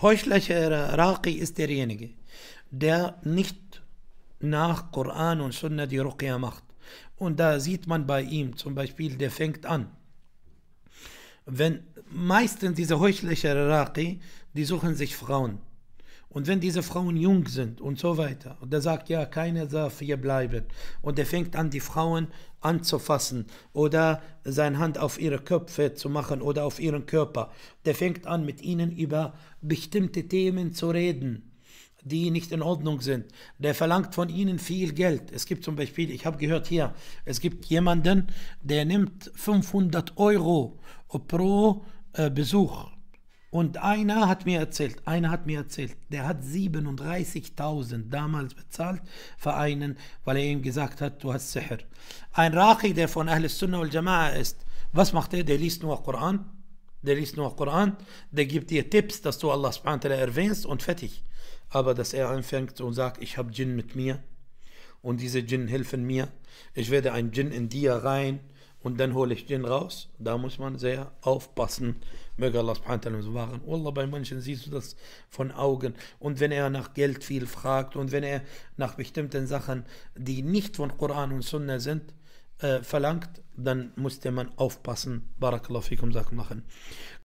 heuchlerischer Raqi ist derjenige, der nicht nach Koran und Sunna die Ruqya macht. Und da sieht man bei ihm zum Beispiel, der fängt an. Wenn meistens diese heuchlerischer Raqi, die suchen sich Frauen. Und wenn diese Frauen jung sind und so weiter, und er sagt, ja, keiner darf hier bleiben, und er fängt an, die Frauen anzufassen oder seine Hand auf ihre Köpfe zu machen oder auf ihren Körper, der fängt an, mit ihnen über bestimmte Themen zu reden die nicht in Ordnung sind. Der verlangt von ihnen viel Geld. Es gibt zum Beispiel, ich habe gehört hier, es gibt jemanden, der nimmt 500 Euro pro äh, Besuch und einer hat mir erzählt, einer hat mir erzählt, der hat 37.000 damals bezahlt für einen, weil er ihm gesagt hat, du hast Sihr. Ein Raqi, der von Ahl Sunnah und Jama'a ist, was macht er? Der liest nur Koran, der liest nur Koran, der gibt dir Tipps, dass du Allah subhanahu erwähnst und fertig. Aber dass er anfängt und sagt, ich habe Jinn mit mir und diese Jinn helfen mir, ich werde ein Jinn in dir rein und dann hole ich den raus. Da muss man sehr aufpassen. Möge Allah subhanahu uns wahren. Wallah, bei manchen siehst du das von Augen. Und wenn er nach Geld viel fragt und wenn er nach bestimmten Sachen, die nicht von Koran und Sunna sind, äh, verlangt, dann musste man aufpassen. Barakallahu fikum, sagt machen.